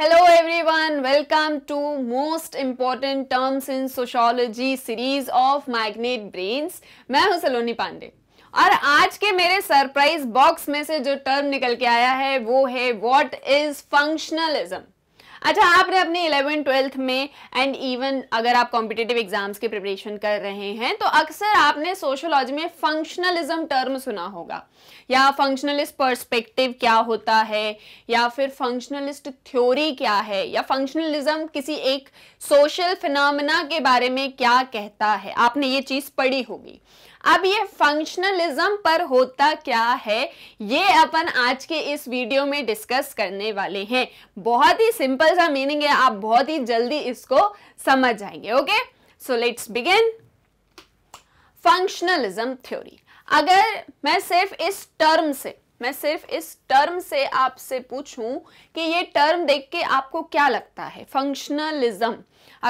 Hello everyone welcome to most important terms in sociology series of magnet brains मैं हूं सलोनी पांडे और आज के मेरे सरप्राइज बॉक्स में से जो टर्म निकल के आया है वो है व्हाट इज फंक्शनलिज्म अच्छा आपने अपने इलेवन ट्वेल्थ में एंड इवन अगर आप कॉम्पिटेटिव एग्जाम्स की प्रिपरेशन कर रहे हैं तो अक्सर आपने सोशोलॉजी में फंक्शनलिज्म टर्म सुना होगा या फंक्शनलिस्ट पर्सपेक्टिव क्या होता है या फिर फंक्शनलिस्ट थ्योरी क्या है या फंक्शनलिज्म किसी एक सोशल फिनमिना के बारे में क्या कहता है आपने ये चीज़ पढ़ी होगी अब ये फंक्शनलिज्म पर होता क्या है ये अपन आज के इस वीडियो में डिस्कस करने वाले हैं बहुत ही सिंपल सा मीनिंग है आप बहुत ही जल्दी इसको समझ जाएंगे okay so let's begin functionalism theory अगर मैं सिर्फ इस टर्म से मैं सिर्फ इस टर्म से आपसे पूछूं कि ये टर्म देख के आपको क्या लगता है फंक्शनलिज्म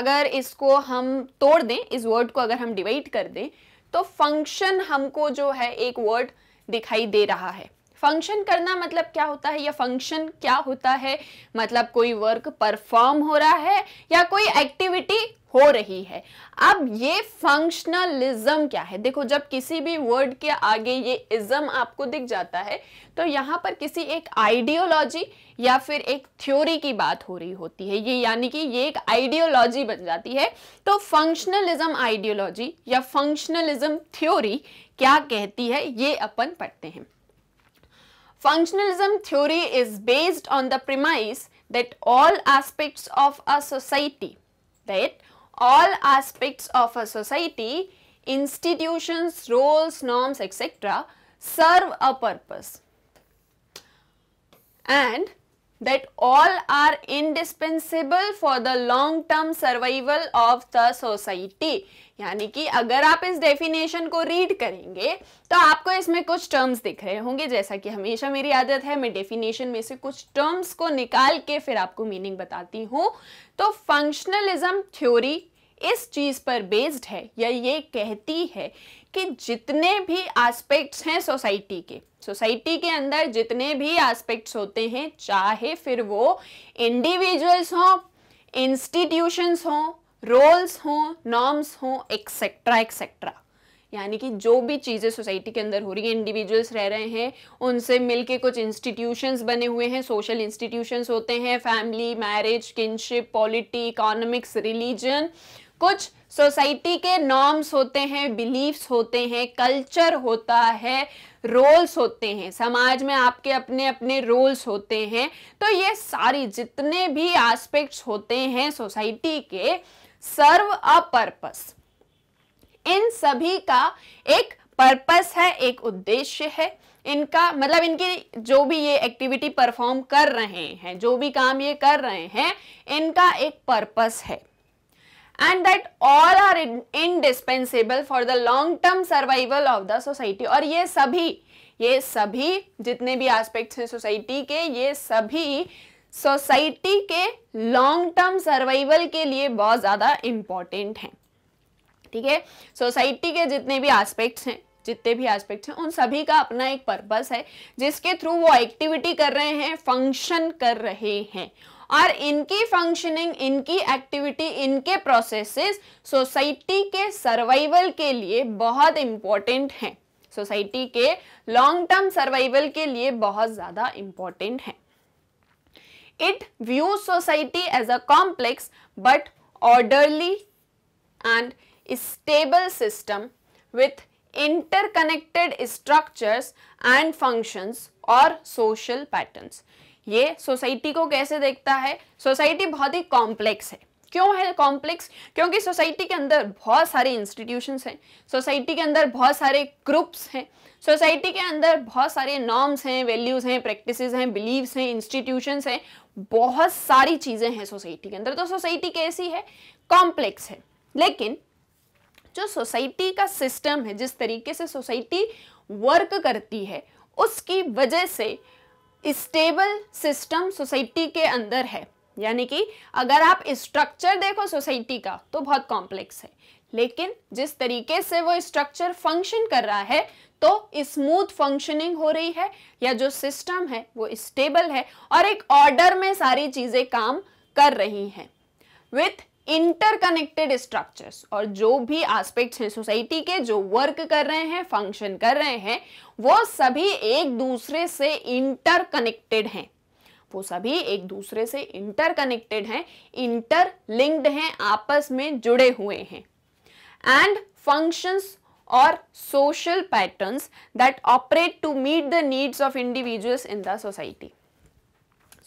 अगर इसको हम तोड़ दें इस वर्ड को अगर हम डिवाइड कर दें तो फंक्शन हमको जो है एक वर्ड दिखाई दे रहा है फंक्शन करना मतलब क्या होता है या फंक्शन क्या होता है मतलब कोई वर्क परफॉर्म हो रहा है या कोई एक्टिविटी हो रही है अब ये फंक्शनलिज्म क्या है देखो जब किसी भी वर्ड के आगे ये इज्म आपको दिख जाता है तो यहाँ पर किसी एक आइडियोलॉजी या फिर एक थ्योरी की बात हो रही होती है ये यानी कि ये एक आइडियोलॉजी बन जाती है तो फंक्शनलिज्म आइडियोलॉजी या फंक्शनलिज्म थ्योरी क्या कहती है ये अपन पढ़ते हैं Functionalism theory is based on the premise that all aspects of a society, that all aspects of a society, institutions, roles, norms, etc. serve a purpose. And that all are indispensable for the long term survival of the society यानी कि अगर आप इस definition को read करेंगे तो आपको इसमें कुछ टर्म्स दिख रहे होंगे जैसा कि हमेशा मेरी आदत है मैं डेफिनेशन में से कुछ टर्म्स को निकाल के फिर आपको मीनिंग बताती हूँ तो फंक्शनलिज्म थ्योरी इस चीज़ पर बेस्ड है या ये कहती है कि जितने भी एस्पेक्ट्स हैं सोसाइटी के सोसाइटी के अंदर जितने भी एस्पेक्ट्स होते हैं चाहे फिर वो इंडिविजुअल्स हों इंस्टीट्यूशंस हों रोल्स हों नॉर्म्स हों एक्सेट्रा एक्सेट्रा यानी कि जो भी चीज़ें सोसाइटी के अंदर हो रही हैं इंडिविजुअल्स रह रहे हैं उनसे मिलके कुछ इंस्टीट्यूशंस बने हुए हैं सोशल इंस्टीट्यूशंस होते हैं family marriage kinship polity economics religion कुछ सोसाइटी के नॉर्म्स होते हैं बिलीफ्स होते हैं कल्चर होता है रोल्स होते हैं समाज में आपके अपने अपने रोल्स होते हैं तो ये सारी जितने भी एस्पेक्ट्स होते हैं सोसाइटी के सर्व अ पर्पस इन सभी का एक पर्पस है एक उद्देश्य है इनका मतलब इनकी जो भी ये एक्टिविटी परफॉर्म कर रहे हैं जो भी काम ये कर रहे हैं इनका एक पर्पस है and that all are indispensable for the long term survival of the society और ये सभी ये सभी जितने भी एस्पेक्ट्स हैं सोसाइटी के ये सभी सोसाइटी के लॉन्ग टर्म सर्वाइवल के लिए बहुत ज़्यादा इम्पॉर्टेंट है ठीक है सोसाइटी के जितने भी एस्पेक्ट्स हैं जितने भी एस्पेक्ट्स हैं उन सभी का अपना एक पर्पस है जिसके थ्रू वो एक्टिविटी कर रहे हैं फंक्शन कर रहे हैं और इनकी फंक्शनिंग इनकी एक्टिविटी इनके प्रोसेसेस सोसाइटी के सर्वाइवल के लिए बहुत इंपॉर्टेंट है सोसाइटी के लॉन्ग टर्म सर्वाइवल के लिए बहुत ज्यादा इंपॉर्टेंट है it view society as a complex but orderly and stable system with interconnected structures and functions और सोशल पैटर्न्स ये सोसाइटी को कैसे देखता है सोसाइटी बहुत ही कॉम्प्लेक्स है क्यों है कॉम्प्लेक्स क्योंकि सोसाइटी के अंदर बहुत सारे इंस्टीट्यूशन हैं सोसाइटी के अंदर बहुत सारे ग्रुप्स हैं सोसाइटी के अंदर बहुत सारे नॉर्म्स हैं वैल्यूज़ हैं प्रैक्टिस हैं बिलीव्स हैं इंस्टीट्यूशन हैं बहुत सारी चीज़ें हैं सोसाइटी के अंदर तो सोसाइटी कैसी है कॉम्प्लेक्स है लेकिन जो सोसाइटी का सिस्टम है जिस तरीके से सोसाइटी वर्क करती है उसकी वजह से स्टेबल सिस्टम सोसाइटी के अंदर है यानी कि अगर आप स्ट्रक्चर देखो सोसाइटी का तो बहुत कॉम्प्लेक्स है लेकिन जिस तरीके से वो स्ट्रक्चर फंक्शन कर रहा है तो स्मूथ फंक्शनिंग हो रही है या जो सिस्टम है वो स्टेबल है और एक ऑर्डर में सारी चीज़ें काम कर रही हैं विथ इंटरकनेक्टेड स्ट्रक्चर्स और जो भी एस्पेक्ट्स हैं सोसाइटी के जो वर्क कर रहे हैं फंक्शन कर रहे हैं वो सभी एक दूसरे से इंटरकनेक्टेड हैं वो सभी एक दूसरे से इंटरकनेक्टेड हैं इंटरलिंक्ड हैं आपस में जुड़े हुए हैं एंड फंक्शंस और social patterns that operate to meet the needs of individuals in the society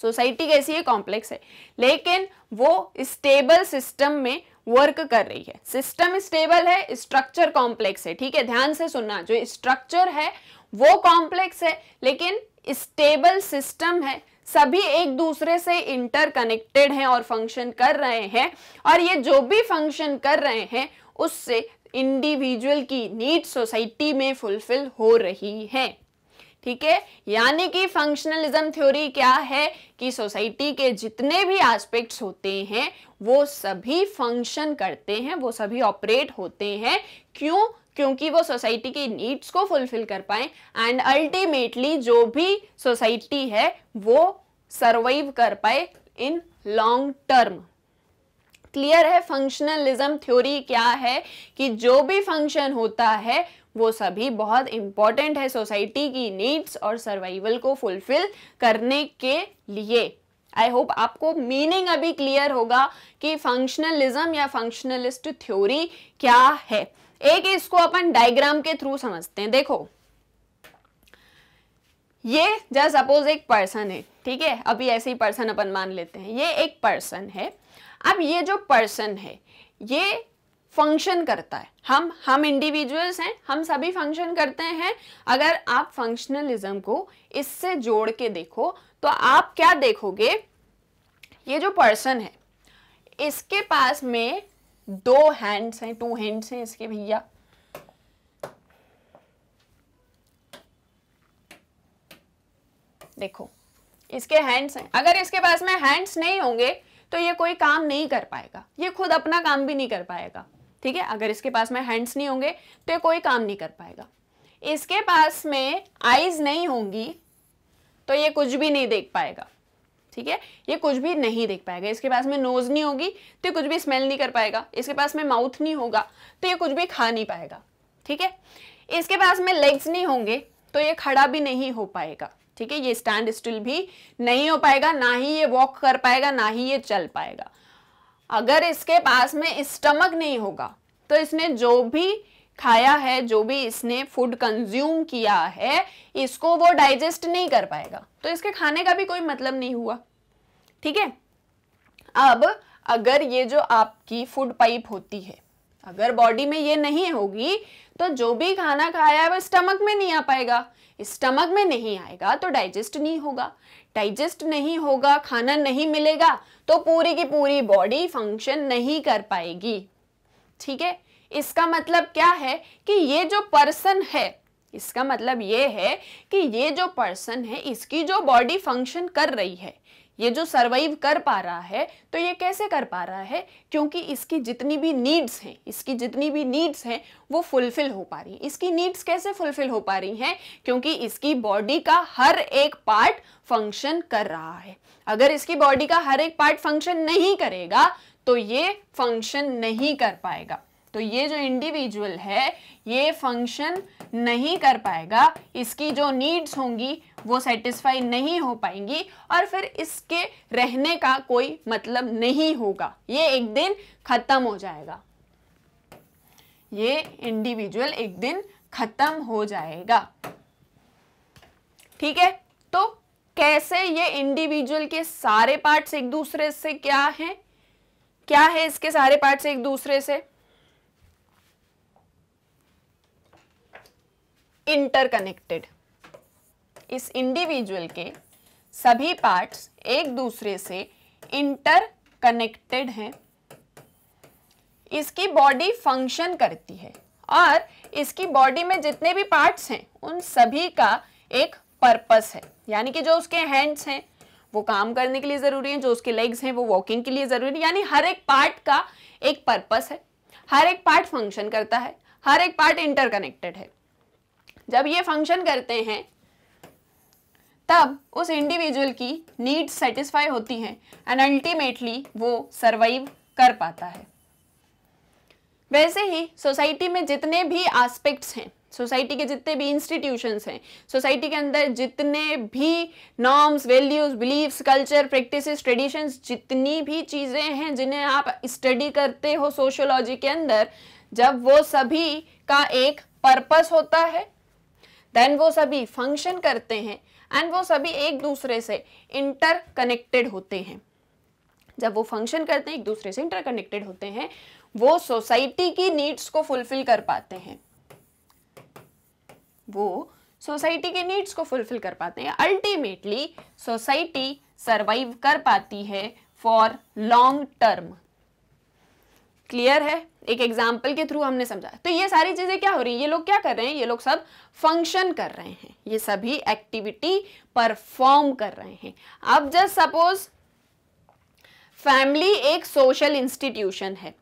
society कैसी है कॉम्प्लेक्स है लेकिन वो स्टेबल सिस्टम में वर्क कर रही है सिस्टम स्टेबल है स्ट्रक्चर कॉम्प्लेक्स है ठीक है ध्यान से सुनना जो स्ट्रक्चर है वो कॉम्प्लेक्स है लेकिन स्टेबल सिस्टम है सभी एक दूसरे से इंटरकनेक्टेड हैं और फंक्शन कर रहे हैं और ये जो भी फंक्शन कर रहे हैं उससे इंडिविजुअल की नीड सोसाइटी में फुलफिल हो रही है ठीक है यानी कि फंक्शनलिज्म थ्योरी क्या है कि सोसाइटी के जितने भी एस्पेक्ट्स होते हैं वो सभी फंक्शन करते हैं वो सभी ऑपरेट होते हैं क्यों क्योंकि वो सोसाइटी की नीड्स को फुलफिल कर पाए एंड अल्टीमेटली जो भी सोसाइटी है वो सर्वाइव कर पाए इन लॉन्ग टर्म क्लियर है फंक्शनलिज्म थ्योरी क्या है कि जो भी फंक्शन होता है वो सभी बहुत इम्पॉर्टेंट है सोसाइटी की नीड्स और सर्वाइवल को फुलफिल करने के लिए आई होप आपको मीनिंग अभी क्लियर होगा कि फंक्शनलिज्म या फंक्शनलिस्ट थ्योरी क्या है एक इसको अपन डायग्राम के थ्रू समझते हैं देखो ये जस्ट सपोज एक पर्सन है ठीक है अभी ऐसे ही पर्सन अपन मान लेते हैं ये एक पर्सन है अब ये जो पर्सन है ये फंक्शन करता है हम हम इंडिविजुअल्स हैं हम सभी फंक्शन करते हैं अगर आप फंक्शनलिज्म को इससे जोड़ के देखो तो आप क्या देखोगे ये जो पर्सन है इसके पास में दो हैंड्स हैं टू हैंड्स हैं इसके भैया देखो इसके हैंड्स हैं अगर इसके पास में हैंड्स नहीं होंगे तो ये कोई काम नहीं कर पाएगा ये खुद अपना काम भी नहीं कर पाएगा ठीक है अगर इसके पास में हैंड्स नहीं होंगे तो ये कोई काम नहीं कर पाएगा इसके पास में आईज नहीं होंगी तो ये कुछ भी नहीं देख पाएगा ठीक है ये कुछ भी नहीं देख पाएगा इसके पास में नोज नहीं होगी तो ये कुछ भी स्मेल नहीं कर पाएगा इसके पास में माउथ नहीं होगा तो ये कुछ भी खा नहीं पाएगा ठीक है इसके पास में लेग्स नहीं होंगे तो ये खड़ा भी नहीं हो पाएगा ठीक है ये स्टैंड स्टिल भी नहीं हो पाएगा ना ही ये वॉक कर पाएगा ना ही ये चल पाएगा अगर इसके पास में स्टमक नहीं होगा तो इसने जो भी खाया है जो भी इसने फूड कंज्यूम किया है इसको वो डाइजेस्ट नहीं कर पाएगा तो इसके खाने का भी कोई मतलब नहीं हुआ ठीक है अब अगर ये जो आपकी फूड पाइप होती है अगर बॉडी में ये नहीं होगी तो जो भी खाना खाया है वो स्टमक में नहीं आ पाएगा स्टमक में नहीं आएगा तो डाइजेस्ट नहीं होगा डाइजेस्ट नहीं होगा खाना नहीं मिलेगा तो पूरी की पूरी बॉडी फंक्शन नहीं कर पाएगी ठीक है इसका मतलब क्या है कि ये जो पर्सन है इसका मतलब ये है कि ये जो पर्सन है इसकी जो बॉडी फंक्शन कर रही है ये जो सर्वाइव कर पा रहा है तो ये कैसे कर पा रहा है क्योंकि इसकी जितनी भी नीड्स हैं इसकी जितनी भी नीड्स हैं वो फुलफिल हो पा रही इसकी नीड्स कैसे फुलफिल हो पा रही हैं क्योंकि इसकी बॉडी का हर एक पार्ट फंक्शन कर रहा है अगर इसकी बॉडी का हर एक पार्ट फंक्शन नहीं करेगा तो ये फंक्शन नहीं कर पाएगा तो ये जो इंडिविजुअल है ये फंक्शन नहीं कर पाएगा इसकी जो नीड्स होंगी वो सेटिस्फाई नहीं हो पाएंगी और फिर इसके रहने का कोई मतलब नहीं होगा ये एक दिन ख़त्म हो जाएगा ये इंडिविजुअल एक दिन ख़त्म हो जाएगा ठीक है तो कैसे ये इंडिविजुअल के सारे पार्ट्स एक दूसरे से क्या है क्या है इसके सारे पार्ट्स एक दूसरे से इंटरकनेक्टेड इस इंडिविजुअल के सभी पार्ट्स एक दूसरे से इंटर कनेक्टेड हैं इसकी बॉडी फंक्शन करती है और इसकी बॉडी में जितने भी पार्ट्स हैं उन सभी का एक पर्पस है यानी कि जो उसके हैंड्स हैं वो काम करने के लिए ज़रूरी है जो उसके लेग्स हैं वो वॉकिंग के लिए ज़रूरी है यानी हर एक पार्ट का एक पर्पस है हर एक पार्ट फंक्शन करता है हर एक पार्ट इंटरकनेक्टेड है जब ये फंक्शन करते हैं तब उस इंडिविजुअल की नीड्स सेटिस्फाई होती हैं एंड अल्टीमेटली वो सरवाइव कर पाता है वैसे ही सोसाइटी में जितने भी एस्पेक्ट्स हैं सोसाइटी के जितने भी इंस्टीट्यूशंस हैं सोसाइटी के अंदर जितने भी norms values beliefs culture practices traditions जितनी भी चीज़ें हैं जिन्हें आप स्टडी करते हो सोशोलॉजी के अंदर जब वो सभी का एक पर्पस होता है देन वो सभी फंक्शन करते हैं एंड वो सभी एक दूसरे से इंटरकनेक्टेड होते हैं जब वो फंक्शन करते हैं एक दूसरे से इंटरकनेक्टेड होते हैं वो सोसाइटी की नीड्स को फुलफिल कर पाते हैं वो सोसाइटी के नीड्स को फुलफिल कर पाते हैं अल्टीमेटली सोसाइटी सरवाइव कर पाती है फॉर लॉन्ग टर्म क्लियर है एक एग्जाम्पल के थ्रू हमने समझा तो ये सारी चीज़ें क्या हो रही है ये लोग क्या कर रहे हैं ये लोग सब फंक्शन कर रहे हैं ये सभी एक्टिविटी परफॉर्म कर रहे हैं अब जस्ट सपोज फैमिली एक सोशल इंस्टीट्यूशन है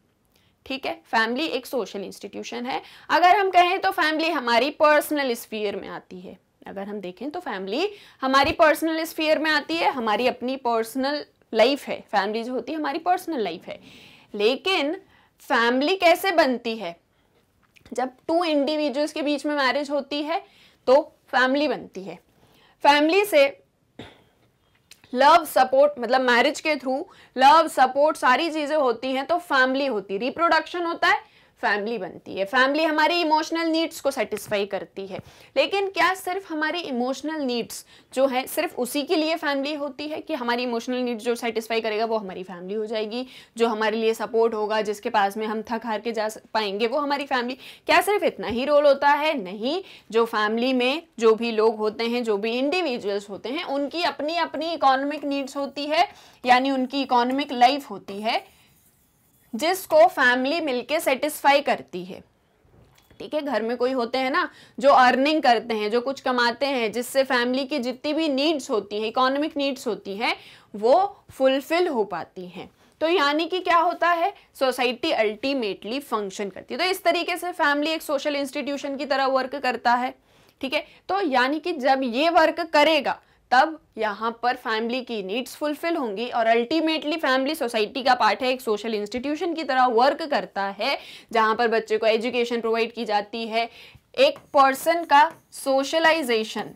ठीक है फैमिली एक सोशल इंस्टीट्यूशन है अगर हम कहें तो फैमिली हमारी पर्सनल स्फीयर में आती है अगर हम देखें तो फैमिली हमारी पर्सनल स्फीयर में आती है हमारी अपनी पर्सनल लाइफ है फैमिली जो होती है हमारी पर्सनल लाइफ है लेकिन फैमिली कैसे बनती है जब टू इंडिविजुअल्स के बीच में मैरिज होती है तो फैमिली बनती है फैमिली से लव सपोर्ट मतलब मैरिज के थ्रू लव सपोर्ट सारी चीज़ें होती हैं तो फैमिली होती है रिप्रोडक्शन होता है फैमिली बनती है फैमिली हमारे इमोशनल नीड्स को सेटिस्फाई करती है लेकिन क्या सिर्फ हमारे इमोशनल नीड्स जो है सिर्फ उसी के लिए फैमिली होती है कि हमारी इमोशनल नीड्स जो सेटिस्फाई करेगा वो हमारी फैमिली हो जाएगी जो हमारे लिए सपोर्ट होगा जिसके पास में हम थक हार के जा पाएंगे वो हमारी फैमिली क्या सिर्फ इतना ही रोल होता है नहीं जो फैमिली में जो भी लोग होते हैं जो भी इंडिविजुअल्स होते हैं उनकी अपनी अपनी इकोनॉमिक नीड्स होती है यानी उनकी इकोनॉमिक लाइफ होती है जिसको फैमिली मिलके सेटिस्फाई करती है ठीक है घर में कोई होते हैं ना जो अर्निंग करते हैं जो कुछ कमाते हैं जिससे फैमिली की जितनी भी नीड्स होती हैं इकोनॉमिक नीड्स होती हैं वो फुलफिल हो पाती हैं तो यानी कि क्या होता है सोसाइटी अल्टीमेटली फंक्शन करती है तो इस तरीके से फैमिली एक सोशल इंस्टीट्यूशन की तरह वर्क करता है ठीक है तो यानी कि जब ये वर्क करेगा तब यहाँ पर फैमिली की नीड्स फुलफिल होंगी और अल्टीमेटली फैमिली सोसाइटी का पार्ट है एक सोशल इंस्टीट्यूशन की तरह वर्क करता है जहाँ पर बच्चे को एजुकेशन प्रोवाइड की जाती है एक पर्सन का सोशलाइजेशन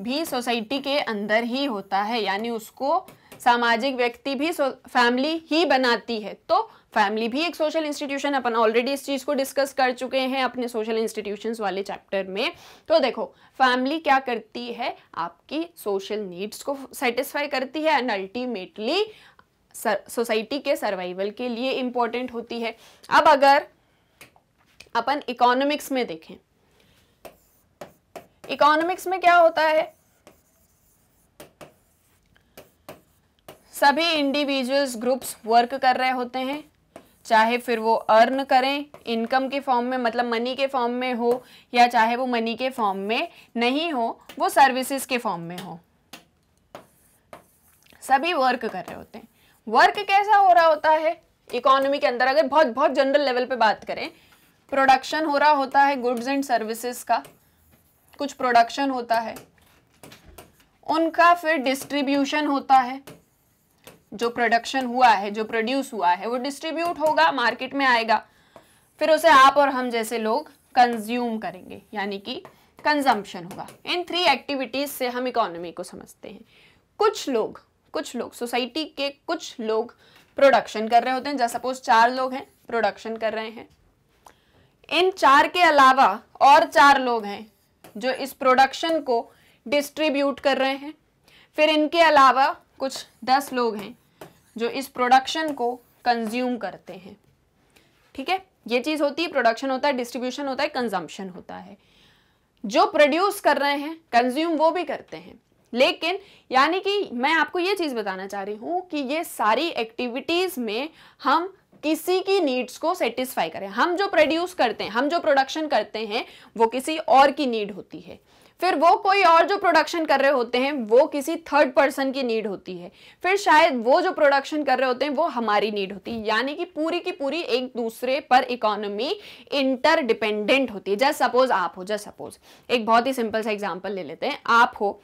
भी सोसाइटी के अंदर ही होता है यानी उसको सामाजिक व्यक्ति भी फैमिली ही बनाती है तो फैमिली भी एक सोशल इंस्टीट्यूशन अपन ऑलरेडी इस चीज़ को डिस्कस कर चुके हैं अपने सोशल इंस्टीट्यूशंस वाले चैप्टर में तो देखो फैमिली क्या करती है आपकी सोशल नीड्स को सेटिस्फाई करती है एंड अल्टीमेटली सोसाइटी के सर्वाइवल के लिए इंपॉर्टेंट होती है अब अगर अपन इकोनॉमिक्स में देखें इकोनॉमिक्स में क्या होता है सभी इंडिविजुअल्स ग्रुप्स वर्क कर रहे होते हैं चाहे फिर वो अर्न करें इनकम के फॉर्म में मतलब मनी के फॉर्म में हो या चाहे वो मनी के फॉर्म में नहीं हो वो सर्विसेज के फॉर्म में हो सभी वर्क कर रहे होते हैं वर्क कैसा हो रहा होता है इकोनॉमी के अंदर अगर बहुत बहुत जनरल लेवल पे बात करें प्रोडक्शन हो रहा होता है गुड्स एंड सर्विसेज का कुछ प्रोडक्शन होता है उनका फिर डिस्ट्रीब्यूशन होता है जो प्रोडक्शन हुआ है जो प्रोड्यूस हुआ है वो डिस्ट्रीब्यूट होगा मार्केट में आएगा फिर उसे आप और हम जैसे लोग कंज्यूम करेंगे यानी कि कंजम्पशन होगा इन थ्री एक्टिविटीज से हम इकोनॉमी को समझते हैं कुछ लोग कुछ लोग सोसाइटी के कुछ लोग प्रोडक्शन कर रहे होते हैं जैसे सपोज चार लोग हैं प्रोडक्शन कर रहे हैं इन चार के अलावा और चार लोग हैं जो इस प्रोडक्शन को डिस्ट्रीब्यूट कर रहे हैं फिर इनके अलावा कुछ दस लोग हैं जो इस प्रोडक्शन को कंज्यूम करते हैं ठीक है ये चीज़ होती है प्रोडक्शन होता है डिस्ट्रीब्यूशन होता है कंजम्पशन होता है जो प्रोड्यूस कर रहे हैं कंज्यूम वो भी करते हैं लेकिन यानी कि मैं आपको ये चीज़ बताना चाह रही हूं कि ये सारी एक्टिविटीज़ में हम किसी की नीड्स को सेटिस्फाई करें हम जो प्रोड्यूस करते हैं हम जो प्रोडक्शन करते हैं वो किसी और की नीड होती है फिर वो कोई और जो प्रोडक्शन कर रहे होते हैं वो किसी थर्ड पर्सन की नीड होती है फिर शायद वो जो प्रोडक्शन कर रहे होते हैं वो हमारी नीड होती है यानी कि पूरी की पूरी एक दूसरे पर इकोनॉमी इंटरडिपेंडेंट होती है जस्ट सपोज आप हो जस्ट सपोज एक बहुत ही सिंपल सा एग्जाम्पल ले लेते हैं आप हो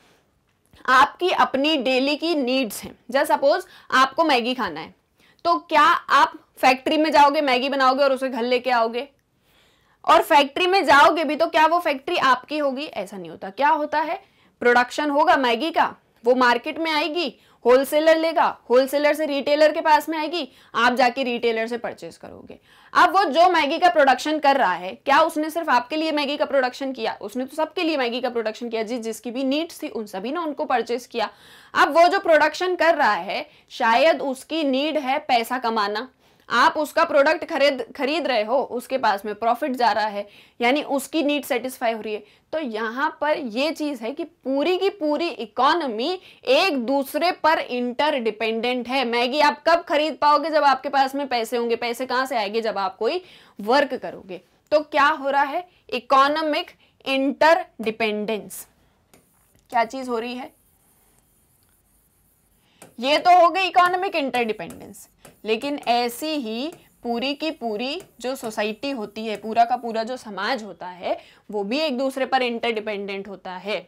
आपकी अपनी डेली की नीड्स हैं जस्ट सपोज आपको मैगी खाना है तो क्या आप फैक्ट्री में जाओगे मैगी बनाओगे और उसे घर लेके आओगे और फैक्ट्री में जाओगे भी तो क्या वो फैक्ट्री आपकी होगी ऐसा नहीं होता क्या होता है प्रोडक्शन होगा मैगी का वो मार्केट में आएगी होलसेलर लेगा होलसेलर से रिटेलर के पास में आएगी आप जाके रिटेलर से परचेज करोगे अब वो जो मैगी का प्रोडक्शन कर रहा है क्या उसने सिर्फ आपके लिए मैगी का प्रोडक्शन किया उसने तो सबके लिए मैगी का प्रोडक्शन किया जिस जिसकी भी नीड्स थी उन सभी ने उनको परचेज किया अब वो जो प्रोडक्शन कर रहा है शायद उसकी नीड है पैसा कमाना आप उसका प्रोडक्ट खरीद खरीद रहे हो उसके पास में प्रॉफिट जा रहा है यानी उसकी नीड सेटिस्फाई हो रही है तो यहाँ पर ये चीज़ है कि पूरी की पूरी इकोनॉमी एक दूसरे पर इंटर डिपेंडेंट है मैगी आप कब खरीद पाओगे जब आपके पास में पैसे होंगे पैसे कहाँ से आएंगे जब आप कोई वर्क करोगे तो क्या हो रहा है इकोनॉमिक इंटर डिपेंडेंस क्या चीज़ हो रही है ये तो हो गई इकोनॉमिक इंटरडिपेंडेंस लेकिन ऐसी ही पूरी की पूरी जो सोसाइटी होती है पूरा का पूरा जो समाज होता है वो भी एक दूसरे पर इंटरडिपेंडेंट होता है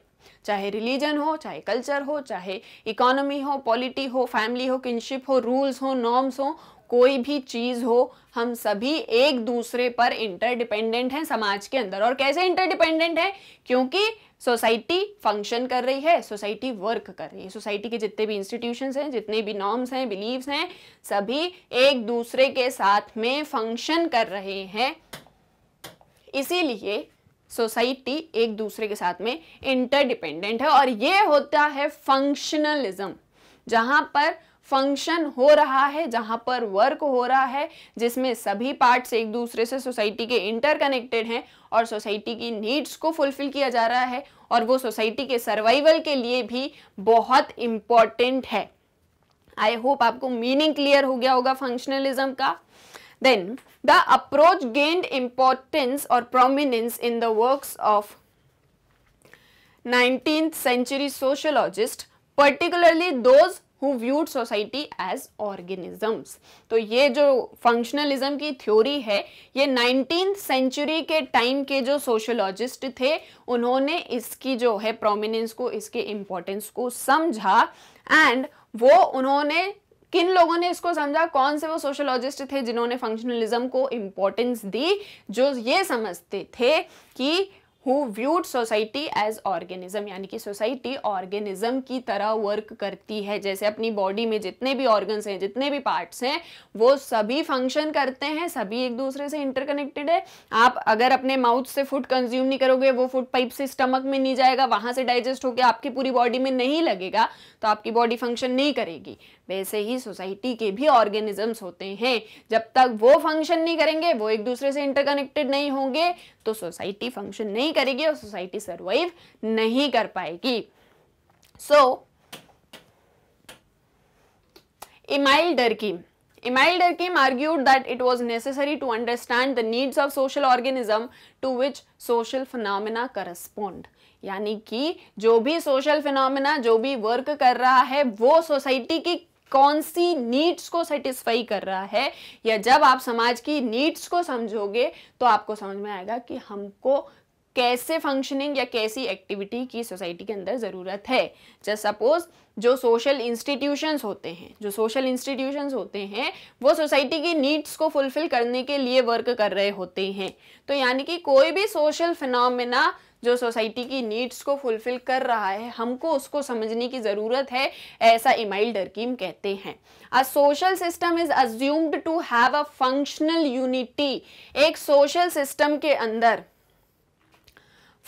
चाहे रिलीजन हो चाहे कल्चर हो चाहे इकोनॉमी हो पॉलिटी हो फैमिली हो किनशिप हो रूल्स हो नॉर्म्स हो कोई भी चीज़ हो हम सभी एक दूसरे पर इंटरडिपेंडेंट हैं समाज के अंदर और कैसे इंटरडिपेंडेंट हैं क्योंकि सोसाइटी फंक्शन कर रही है सोसाइटी वर्क कर रही है सोसाइटी के जितने भी इंस्टीट्यूशंस हैं जितने भी नॉर्म्स हैं बिलीव्स हैं सभी एक दूसरे के साथ में फंक्शन कर रहे हैं इसीलिए सोसाइटी एक दूसरे के साथ में इंटरडिपेंडेंट है और ये होता है फंक्शनलिज्म जहां पर फंक्शन हो रहा है जहां पर वर्क हो रहा है जिसमें सभी पार्ट्स एक दूसरे से सोसाइटी के इंटरकनेक्टेड हैं और सोसाइटी की नीड्स को फुलफिल किया जा रहा है और वो सोसाइटी के सर्वाइवल के लिए भी बहुत इंपॉर्टेंट है आई होप आपको मीनिंग क्लियर हो गया होगा फंक्शनलिज्म का then the approach gained importance और prominence in the work of nineteen century sociologist particularly those who viewed society as organisms तो ये जो फंक्शनलिज्म की थ्योरी है ये नाइनटीन सेंचुरी के टाइम के जो सोशोलॉजिस्ट थे उन्होंने इसकी जो है प्रोमिनेंस को इसके इम्पोर्टेंस को समझा एंड वो उन्होंने किन लोगों ने इसको समझा कौन से वो सोशोलॉजिस्ट थे जिन्होंने फंक्शनलिज्म को इम्पोर्टेंस दी जो ये समझते थे कि who viewed society as organism यानी कि सोसाइटी ऑर्गेनिज्म की तरह वर्क करती है जैसे अपनी बॉडी में जितने भी ऑर्गन्स हैं जितने भी पार्ट्स हैं वो सभी फंक्शन करते हैं सभी एक दूसरे से इंटरकनेक्टेड है आप अगर अपने माउथ से फूड कंज्यूम नहीं करोगे वो फूड पाइप से स्टमक में नहीं जाएगा वहां से डाइजेस्ट होकर आपकी पूरी बॉडी में नहीं लगेगा तो आपकी बॉडी फंक्शन नहीं करेगी वैसे ही सोसाइटी के भी ऑर्गेनिजम्स होते हैं जब तक वो फंक्शन नहीं करेंगे वो एक दूसरे से इंटरकनेक्टेड नहीं होंगे तो सोसाइटी फंक्शन नहीं करेगी और सोसाइटी सर्वाइव नहीं कर पाएगी so so, Emile Durkheim Emil Durkheim argued that it was necessary to understand the needs of social organism to which social phenomena correspond. यानी कि जो भी सोशल फिनोमिना जो भी वर्क कर रहा है वो सोसाइटी की कौन सी नीड्स को सेटिस्फाई कर रहा है या जब आप समाज की नीड्स को समझोगे तो आपको समझ में आएगा कि हमको कैसे फंक्शनिंग या कैसी एक्टिविटी की सोसाइटी के अंदर ज़रूरत है जस्ट सपोज जो सोशल इंस्टीट्यूशंस होते हैं जो सोशल इंस्टीट्यूशंस होते हैं वो सोसाइटी की नीड्स को फुलफिल करने के लिए वर्क कर रहे होते हैं तो यानी कि कोई भी सोशल फिनोमिना जो सोसाइटी की नीड्स को फुलफिल कर रहा है हमको उसको समझने की ज़रूरत है ऐसा इमाइल डरकीम कहते हैं a social system is assumed to have a functional unity एक सोशल सिस्टम के अंदर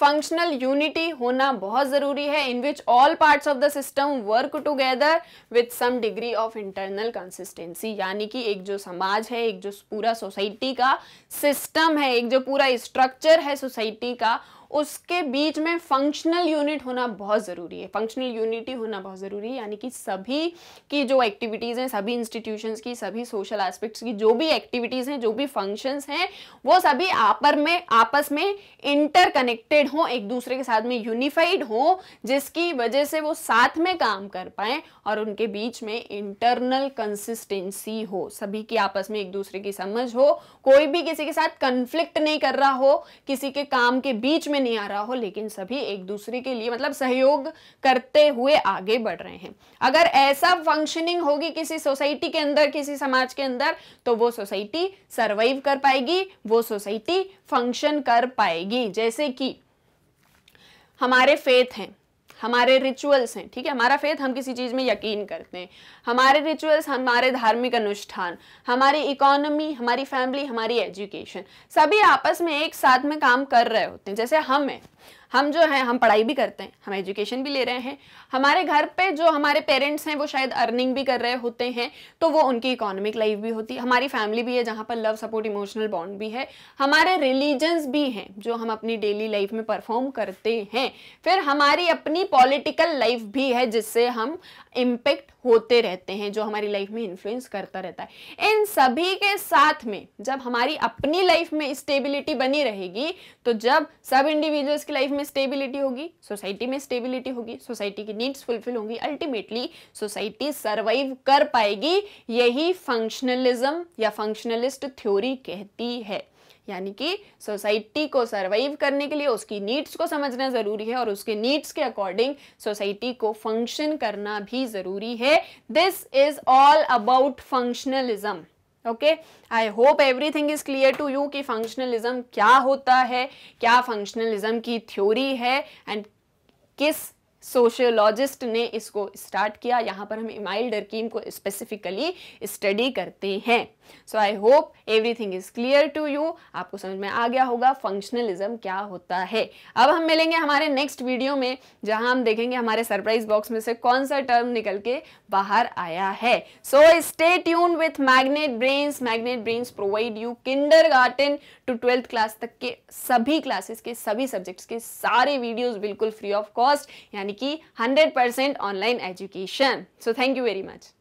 फंक्शनल यूनिटी होना बहुत ज़रूरी है in which all parts of the system work together with some degree of internal consistency यानी कि एक जो समाज है एक जो पूरा सोसाइटी का सिस्टम है एक जो पूरा स्ट्रक्चर है सोसाइटी का उसके बीच में फंक्शनल यूनिट होना बहुत ज़रूरी है फंक्शनल यूनिटी होना बहुत ज़रूरी है यानी कि सभी की जो एक्टिविटीज़ हैं सभी इंस्टीट्यूशंस की सभी सोशल एस्पेक्ट्स की जो भी एक्टिविटीज़ हैं जो भी फंक्शंस हैं वो सभी आपर में आपस में इंटरकनेक्टेड हों एक दूसरे के साथ में यूनिफाइड हों जिसकी वजह से वो साथ में काम कर पाएँ और उनके बीच में इंटरनल कंसिस्टेंसी हो सभी की आपस में एक दूसरे की समझ हो कोई भी किसी के साथ कन्फ्लिक्ट नहीं कर रहा हो किसी के काम के बीच में नहीं आ रहा हो लेकिन सभी एक दूसरे के लिए मतलब सहयोग करते हुए आगे बढ़ रहे हैं अगर ऐसा फंक्शनिंग होगी किसी सोसाइटी के अंदर किसी समाज के अंदर तो वो सोसाइटी सर्वाइव कर पाएगी वो सोसाइटी फंक्शन कर पाएगी जैसे कि हमारे फेथ हैं हमारे रिचुअल्स हैं ठीक है हमारा फेथ हम किसी चीज़ में यकीन करते हैं हमारे रिचुअल्स हमारे धार्मिक अनुष्ठान हमारी इकोनॉमी हमारी फैमिली हमारी एजुकेशन सभी आपस में एक साथ में काम कर रहे होते हैं जैसे हम हैं हम जो है हम पढ़ाई भी करते हैं हम एजुकेशन भी ले रहे हैं हमारे घर पे जो हमारे पेरेंट्स हैं वो शायद अर्निंग भी कर रहे होते हैं तो वो उनकी इकोनॉमिक लाइफ भी होती है हमारी फैमिली भी है जहाँ पर लव सपोर्ट इमोशनल बॉन्ड भी है हमारे रिलीजन्स भी हैं जो हम अपनी डेली लाइफ में परफॉर्म करते हैं फिर हमारी अपनी पॉलिटिकल लाइफ भी है जिससे हम इम्पेक्ट होते रहते हैं जो हमारी लाइफ में इन्फ्लुएंस करता रहता है इन सभी के साथ में जब हमारी अपनी लाइफ में स्टेबिलिटी बनी रहेगी तो जब सब इंडिविजुअल्स की लाइफ में स्टेबिलिटी होगी सोसाइटी में स्टेबिलिटी होगी सोसाइटी की नीड्स फुलफिल होंगी अल्टीमेटली सोसाइटी सरवाइव कर पाएगी यही फंक्शनलिज्म या फंक्शनलिस्ट थ्योरी कहती है यानी कि सोसाइटी को सरवाइव करने के लिए उसकी नीड्स को समझना ज़रूरी है और उसके नीड्स के अकॉर्डिंग सोसाइटी को फंक्शन करना भी ज़रूरी है this is all about functionalism okay I hope everything is clear to you कि फंक्शनलिज्म क्या होता है क्या फंक्शनलिज्म की थ्योरी है एंड किस सोशियोलॉजिस्ट ने इसको स्टार्ट किया यहाँ पर हम इमाइल डरकीम को स्पेसिफिकली स्टडी करते हैं so I hope everything is clear to you आपको समझ में आ गया होगा फंक्शनलिज्म क्या होता है अब हम मिलेंगे हमारे नेक्स्ट वीडियो में जहां हम देखेंगे हमारे सरप्राइज बॉक्स में से कौन सा टर्म निकल के बाहर आया है so stay tune with Magnet Brains Magnet Brains provide you kindergarten to twelfth class तक के सभी क्लासेस के सभी सब्जेक्ट्स के सारे वीडियोस बिल्कुल फ्री ऑफ कॉस्ट यानी कि 100% online education so thank you very much